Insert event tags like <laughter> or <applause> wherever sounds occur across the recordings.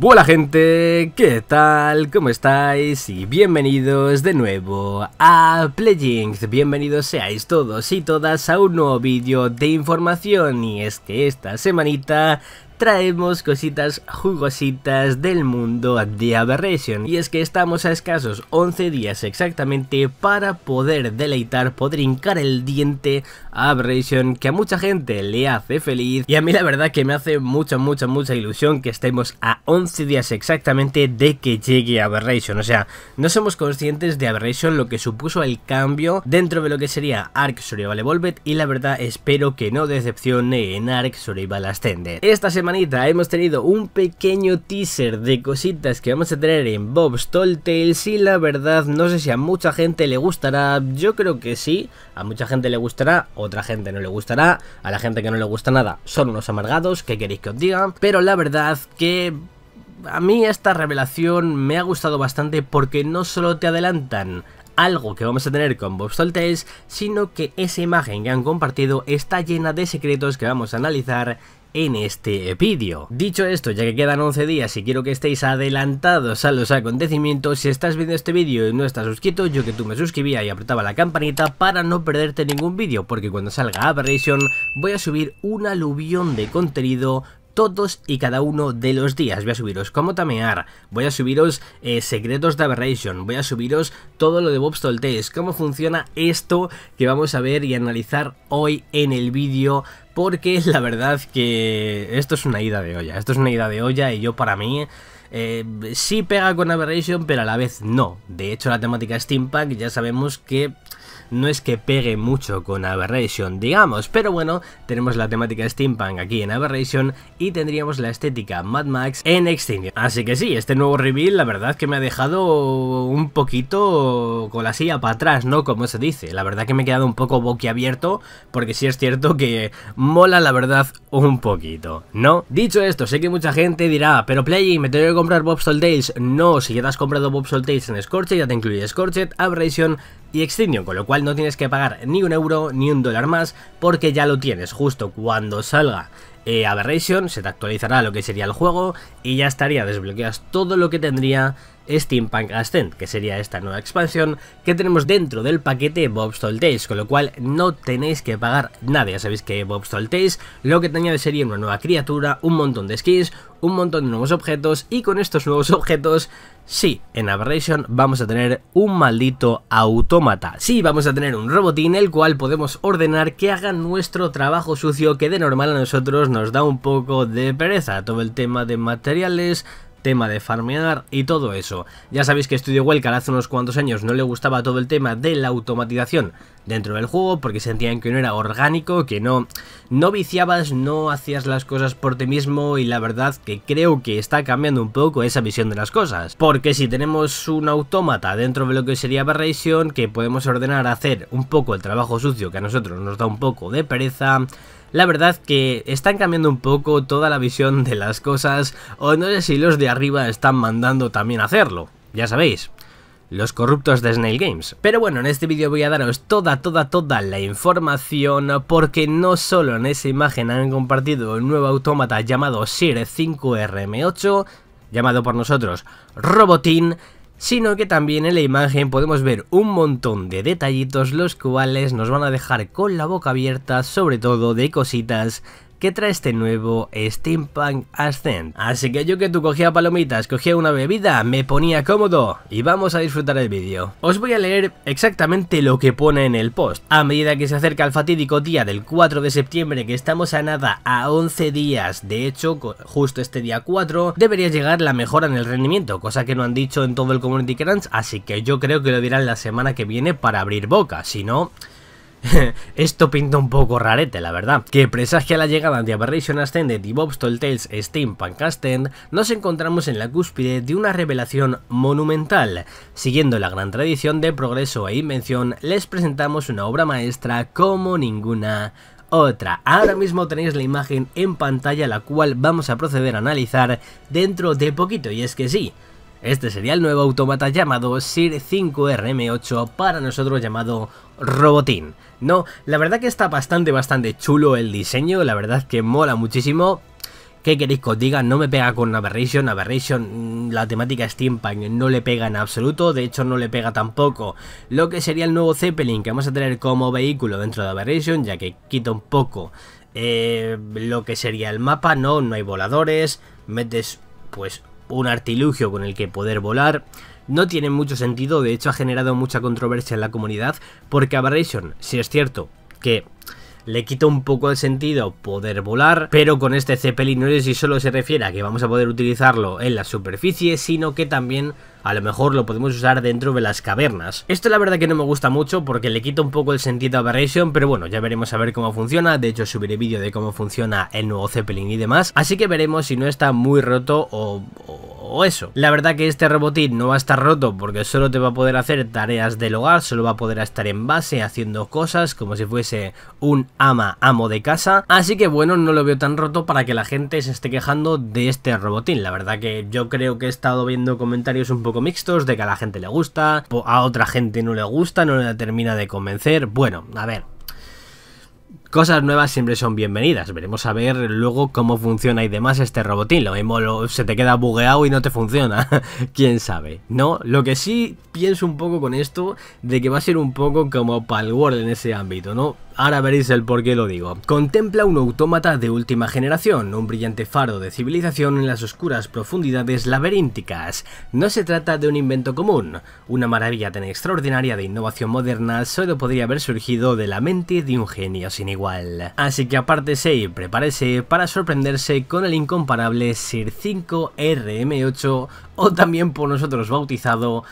¡Hola gente, ¿qué tal? ¿Cómo estáis? Y bienvenidos de nuevo a Playing. Bienvenidos seáis todos y todas a un nuevo vídeo de información y es que esta semanita traemos cositas jugositas del mundo de Aberration. Y es que estamos a escasos 11 días exactamente para poder deleitar, poder hincar el diente a Aberration que a mucha gente le hace feliz. Y a mí la verdad que me hace mucha, mucha, mucha ilusión que estemos a 11 días exactamente de que llegue Aberration. O sea, no somos conscientes de Aberration lo que supuso el cambio dentro de lo que sería Ark Survival Evolved y la verdad espero que no decepcione en Ark Survival Ascended. Esta semana hemos tenido un pequeño teaser de cositas que vamos a tener en Bob's Tall Tales y la verdad no sé si a mucha gente le gustará, yo creo que sí, a mucha gente le gustará, otra gente no le gustará, a la gente que no le gusta nada son unos amargados, ¿qué queréis que os diga? Pero la verdad que a mí esta revelación me ha gustado bastante porque no solo te adelantan algo que vamos a tener con Bob Tales, sino que esa imagen que han compartido está llena de secretos que vamos a analizar en este vídeo. Dicho esto, ya que quedan 11 días y quiero que estéis adelantados a los acontecimientos, si estás viendo este vídeo y no estás suscrito, yo que tú me suscribía y apretaba la campanita para no perderte ningún vídeo, porque cuando salga Aberration voy a subir un aluvión de contenido todos y cada uno de los días. Voy a subiros cómo tamear, voy a subiros eh, secretos de aberration, voy a subiros todo lo de Bob's Test, cómo funciona esto que vamos a ver y analizar hoy en el vídeo porque <laughs> la verdad que esto es una ida de olla, esto es una ida de olla y yo para mí eh, sí pega con Aberration pero a la vez no. De hecho la temática steampunk ya sabemos que no es que pegue mucho con Aberration, digamos, pero bueno, tenemos la temática steampunk aquí en Aberration y tendríamos la estética Mad Max en Extinction. Así que sí, este nuevo reveal la verdad que me ha dejado un poquito con la silla para atrás, ¿no? Como se dice, la verdad que me he quedado un poco boquiabierto porque sí es cierto que mola la verdad un poquito, ¿no? Dicho esto, sé que mucha gente dirá, pero Play, me tengo que comprar Bob days No, si ya te has comprado Bob days en Scorchet, ya te incluye Scorchet, Aberration, y Extinion, con lo cual no tienes que pagar ni un euro ni un dólar más porque ya lo tienes justo cuando salga eh, Aberration, se te actualizará lo que sería el juego y ya estaría desbloqueas todo lo que tendría Steampunk Ascent, que sería esta nueva expansión que tenemos dentro del paquete Bob's Tall con lo cual no tenéis que pagar nada, ya sabéis que Bob's Tall lo que te añade sería una nueva criatura, un montón de skins, un montón de nuevos objetos y con estos nuevos <laughs> objetos, sí, en Aberration vamos a tener un maldito autómata. Sí, vamos a tener un robotín el cual podemos ordenar que haga nuestro trabajo sucio que de normal a nosotros nos da un poco de pereza. Todo el tema de materiales, tema de farmear y todo eso. Ya sabéis que Studio huelga hace unos cuantos años no le gustaba todo el tema de la automatización dentro del juego porque sentían que no era orgánico, que no, no viciabas, no hacías las cosas por ti mismo y la verdad que creo que está cambiando un poco esa visión de las cosas. Porque si tenemos un autómata dentro de lo que sería Barration que podemos ordenar hacer un poco el trabajo sucio que a nosotros nos da un poco de pereza, la verdad que están cambiando un poco toda la visión de las cosas o no sé si los de arriba están mandando también hacerlo, ya sabéis. Los corruptos de Snail Games. Pero bueno, en este vídeo voy a daros toda, toda, toda la información porque no solo en esa imagen han compartido un nuevo autómata llamado Sir 5RM8, llamado por nosotros Robotin, sino que también en la imagen podemos ver un montón de detallitos los cuales nos van a dejar con la boca abierta sobre todo de cositas que trae este nuevo Steampunk Ascent. Así que yo que tú cogía palomitas, cogía una bebida, me ponía cómodo y vamos a disfrutar el vídeo. Os voy a leer exactamente lo que pone en el post. A medida que se acerca el fatídico día del 4 de septiembre, que estamos a nada a 11 días, de hecho, justo este día 4, debería llegar la mejora en el rendimiento, cosa que no han dicho en todo el Community Crunch, así que yo creo que lo dirán la semana que viene para abrir boca, si no... <laughs> Esto pinta un poco rarete, la verdad, que presagia la llegada de Aberration Ascended y Bob's Tall Tales Steampunk Ascend, nos encontramos en la cúspide de una revelación monumental. Siguiendo la gran tradición de progreso e invención, les presentamos una obra maestra como ninguna otra. Ahora mismo tenéis la imagen en pantalla la cual vamos a proceder a analizar dentro de poquito, y es que sí, este sería el nuevo automata llamado SIR 5RM8, para nosotros llamado robotín. No, la verdad que está bastante, bastante chulo el diseño, la verdad que mola muchísimo. ¿Qué queréis que os diga? No me pega con Aberration. Aberration, mm, la temática steampunk no le pega en absoluto. De hecho, no le pega tampoco lo que sería el nuevo Zeppelin que vamos a tener como vehículo dentro de Aberration, ya que quita un poco eh, lo que sería el mapa. No, no hay voladores. Metes, pues, un artilugio con el que poder volar no tiene mucho sentido, de hecho ha generado mucha controversia en la comunidad, porque Aberration, si es cierto que le quita un poco el sentido poder volar, pero con este Zeppelin no es si solo se refiere a que vamos a poder utilizarlo en la superficie, sino que también a lo mejor lo podemos usar dentro de las cavernas. Esto la verdad que no me gusta mucho porque le quita un poco el sentido a Aberration, pero bueno, ya veremos a ver cómo funciona, de hecho subiré vídeo de cómo funciona el nuevo Zeppelin y demás, así que veremos si no está muy roto o o eso. La verdad que este robotín no va a estar roto porque solo te va a poder hacer tareas del hogar, solo va a poder estar en base haciendo cosas como si fuese un ama amo de casa. Así que bueno, no lo veo tan roto para que la gente se esté quejando de este robotín. La verdad que yo creo que he estado viendo comentarios un poco mixtos de que a la gente le gusta, a otra gente no le gusta, no le termina de convencer. Bueno, a ver, Cosas nuevas siempre son bienvenidas, veremos a ver luego cómo funciona y demás este robotín, lo mismo se te queda bugueado y no te funciona, <laughs> quién sabe, ¿no? Lo que sí pienso un poco con esto, de que va a ser un poco como Palworld en ese ámbito, ¿no? ahora veréis el por qué lo digo. Contempla un autómata de última generación, un brillante faro de civilización en las oscuras profundidades laberínticas. No se trata de un invento común, una maravilla tan extraordinaria de innovación moderna solo podría haber surgido de la mente de un genio sin igual. Así que apártese y prepárese para sorprenderse con el incomparable SIR-5RM8 o también por nosotros bautizado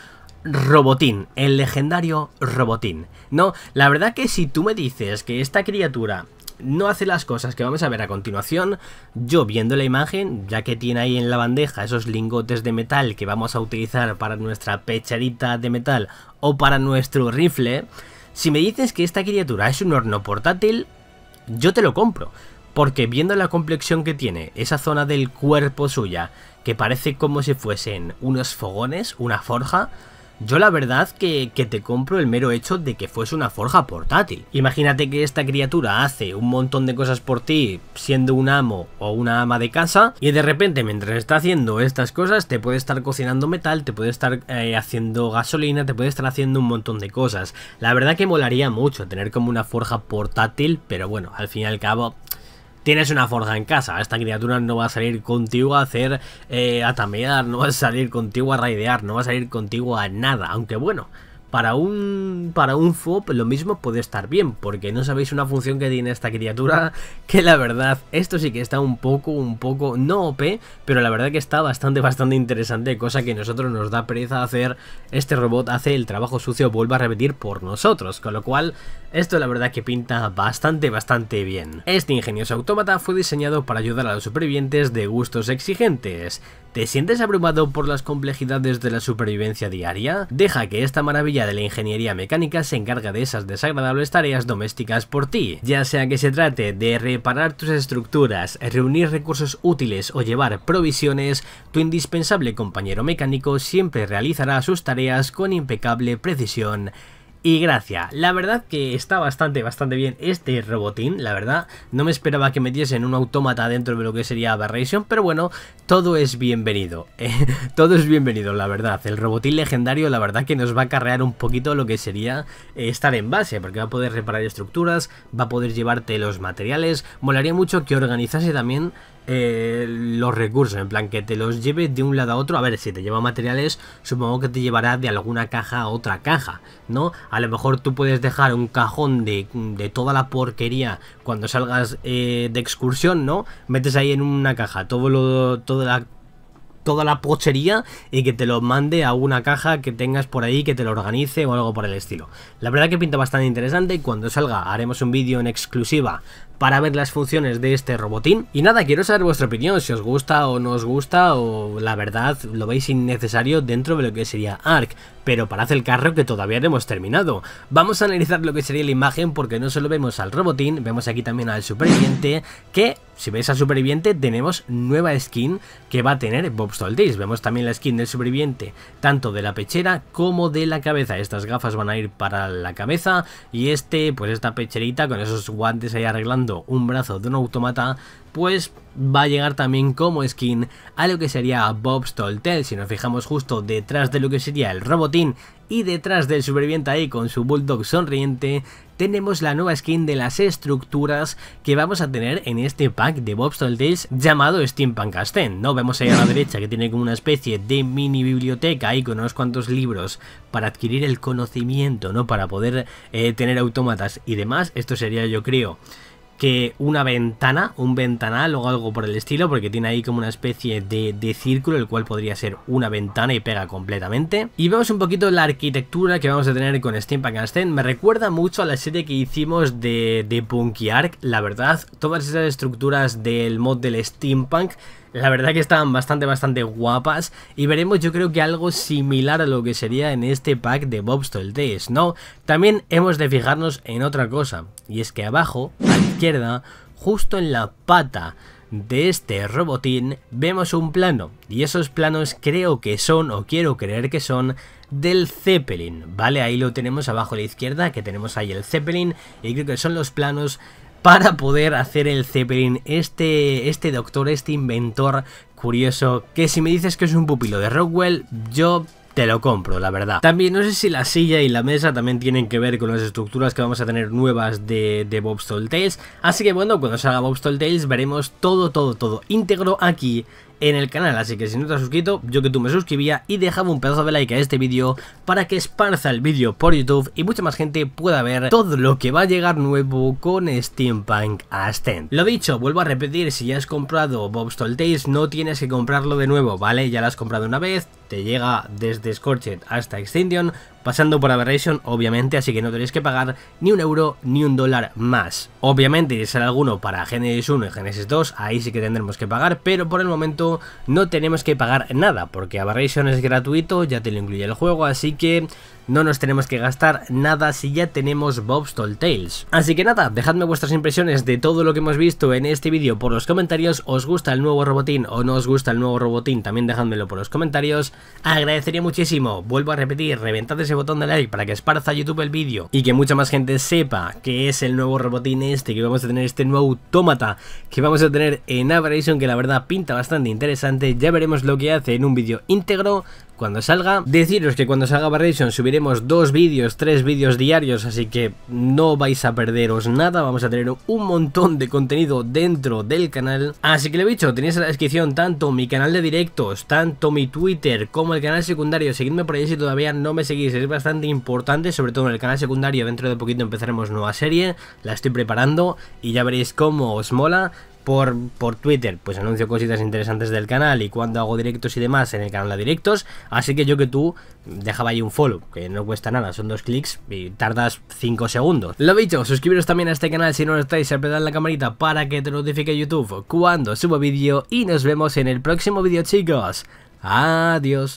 Robotín, el legendario Robotín. No, la verdad que si tú me dices que esta criatura no hace las cosas que vamos a ver a continuación, yo viendo la imagen, ya que tiene ahí en la bandeja esos lingotes de metal que vamos a utilizar para nuestra pecharita de metal o para nuestro rifle, si me dices que esta criatura es un horno portátil, yo te lo compro. Porque viendo la complexión que tiene, esa zona del cuerpo suya, que parece como si fuesen unos fogones, una forja, yo la verdad que, que, te compro el mero hecho de que fuese una forja portátil. Imagínate que esta criatura hace un montón de cosas por ti siendo un amo o una ama de casa y de repente mientras está haciendo estas cosas te puede estar cocinando metal, te puede estar eh, haciendo gasolina, te puede estar haciendo un montón de cosas. La verdad que molaría mucho tener como una forja portátil, pero bueno, al fin y al cabo tienes una forja en casa. Esta criatura no va a salir contigo a hacer eh, a tamear, no va a salir contigo a raidear, no va a salir contigo a nada. Aunque bueno, para un para un FOP lo mismo puede estar bien, porque no sabéis una función que tiene esta criatura, <laughs> que la verdad, esto sí que está un poco, un poco, no OP, pero la verdad que está bastante, bastante interesante, cosa que a nosotros nos da pereza hacer, este robot hace el trabajo sucio, vuelve a repetir por nosotros, con lo cual, esto la verdad que pinta bastante, bastante bien. Este ingenioso autómata fue diseñado para ayudar a los supervivientes de gustos exigentes. ¿Te sientes abrumado por las complejidades de la supervivencia diaria? Deja que esta maravilla de la ingeniería mecánica se encarga de esas desagradables tareas domésticas por ti, ya sea que se trate de reparar tus estructuras, reunir recursos útiles o llevar provisiones, tu indispensable compañero mecánico siempre realizará sus tareas con impecable precisión y gracia. La verdad que está bastante, bastante bien este robotín, la verdad. No me esperaba que metiesen un autómata dentro de lo que sería Barration, pero bueno, todo es bienvenido. <laughs> Eh, todo es bienvenido, la verdad. El robotín legendario, la verdad que nos va a carrear un poquito lo que sería eh, estar en base, porque va a poder reparar estructuras, va a poder llevarte los materiales. Molaría mucho que organizase también eh, los recursos, en plan que te los lleve de un lado a otro. A ver, si te lleva materiales, supongo que te llevará de alguna caja a otra caja, ¿no? A lo mejor tú puedes dejar un cajón de, toda la porquería cuando salgas eh, de excursión, ¿no? Metes ahí en una caja todo lo, toda la toda la pochería y que te lo mande a una caja que tengas por ahí, que te lo organice o algo por el estilo. La verdad que pinta bastante interesante y cuando salga haremos un vídeo en exclusiva para ver las funciones de este robotín. Y nada, quiero saber vuestra opinión, si os gusta o no os gusta, o la verdad lo veis innecesario dentro de lo que sería ARC, pero para hacer el carro que todavía no hemos terminado. Vamos a analizar lo que sería la imagen porque no solo vemos al robotín, vemos aquí también al superviviente, que si veis al superviviente tenemos nueva skin que va a tener Bob Soltis. Vemos también la skin del superviviente, tanto de la pechera como de la cabeza. Estas gafas van a ir para la cabeza y este, pues esta pecherita con esos guantes ahí arreglando un brazo de un automata, pues va a llegar también como skin a lo que sería Bob Stoltel Si nos fijamos justo detrás de lo que sería el robotín y detrás del superviviente ahí con su bulldog sonriente, tenemos la nueva skin de las estructuras que vamos a tener en este pack de Bob Tales llamado Steampunk Casten, ¿no? Vemos ahí a la derecha que tiene como una especie de mini biblioteca ahí con unos cuantos libros para adquirir el conocimiento, ¿no? Para poder eh, tener autómatas y demás. Esto sería, yo creo, que una ventana, un ventanal o algo por el estilo, porque tiene ahí como una especie de, de, círculo, el cual podría ser una ventana y pega completamente. Y vemos un poquito la arquitectura que vamos a tener con Steampunk Ascend. Me recuerda mucho a la serie que hicimos de, de Punky Ark, la verdad. Todas esas estructuras del mod del Steampunk la verdad que estaban bastante, bastante guapas. Y veremos, yo creo que algo similar a lo que sería en este pack de Bob's Days. ¿no? También hemos de fijarnos en otra cosa. Y es que abajo, a la izquierda, justo en la pata de este robotín vemos un plano y esos planos creo que son o quiero creer que son del Zeppelin, ¿vale? Ahí lo tenemos abajo a la izquierda que tenemos ahí el Zeppelin y creo que son los planos para poder hacer el Zeppelin, este, este doctor, este inventor curioso, que si me dices que es un pupilo de Rockwell, yo te lo compro, la verdad. También no sé si la silla y la mesa también tienen que ver con las estructuras que vamos a tener nuevas de, Bob's Tall Tales. Así que bueno, cuando salga Bob's Tall Tales veremos todo, todo, todo íntegro aquí en el canal, así que si no te has suscrito, yo que tú me suscribía y dejaba un pedazo de like a este vídeo para que esparza el vídeo por YouTube y mucha más gente pueda ver todo lo que va a llegar nuevo con Steampunk Ascent. Lo dicho, vuelvo a repetir, si ya has comprado Bob's Tall Tales, no tienes que comprarlo de nuevo, ¿vale? Ya lo has comprado una vez, te llega desde Scorched hasta Extinction, pasando por Aberration obviamente, así que no tenéis que pagar ni un euro ni un dólar más. Obviamente si será alguno para Genesis 1 y Genesis 2, ahí sí que tendremos que pagar, pero por el momento no tenemos que pagar nada, porque Aberration es gratuito, ya te lo incluye el juego, así que no nos tenemos que gastar nada si ya tenemos Bob's Tall Tales. Así que nada, dejadme vuestras impresiones de todo lo que hemos visto en este vídeo por los comentarios, os gusta el nuevo robotín o no os gusta el nuevo robotín, también dejadmelo por los comentarios, Agradecería muchísimo, vuelvo a repetir, reventad ese botón de like para que esparza YouTube el vídeo y que mucha más gente sepa que es el nuevo robotín este, que vamos a tener este nuevo automata que vamos a tener en Abrasion que la verdad pinta bastante interesante, ya veremos lo que hace en un vídeo íntegro, cuando salga. Deciros que cuando salga Barration subiremos dos vídeos, tres vídeos diarios, así que no vais a perderos nada. Vamos a tener un montón de contenido dentro del canal. Así que lo he dicho, tenéis en la descripción tanto mi canal de directos, tanto mi Twitter como el canal secundario. Seguidme por ahí si todavía no me seguís, es bastante importante, sobre todo en el canal secundario. Dentro de poquito empezaremos nueva serie, la estoy preparando y ya veréis cómo os mola por, Twitter, pues anuncio cositas interesantes del canal y cuando hago directos y demás en el canal de directos. Así que yo que tú dejaba ahí un follow, que no cuesta nada, son dos clics y tardas 5 segundos. Lo dicho, suscribiros también a este canal si no lo estáis, apretad la camarita para que te notifique YouTube cuando subo vídeo y nos vemos en el próximo vídeo chicos. Adiós.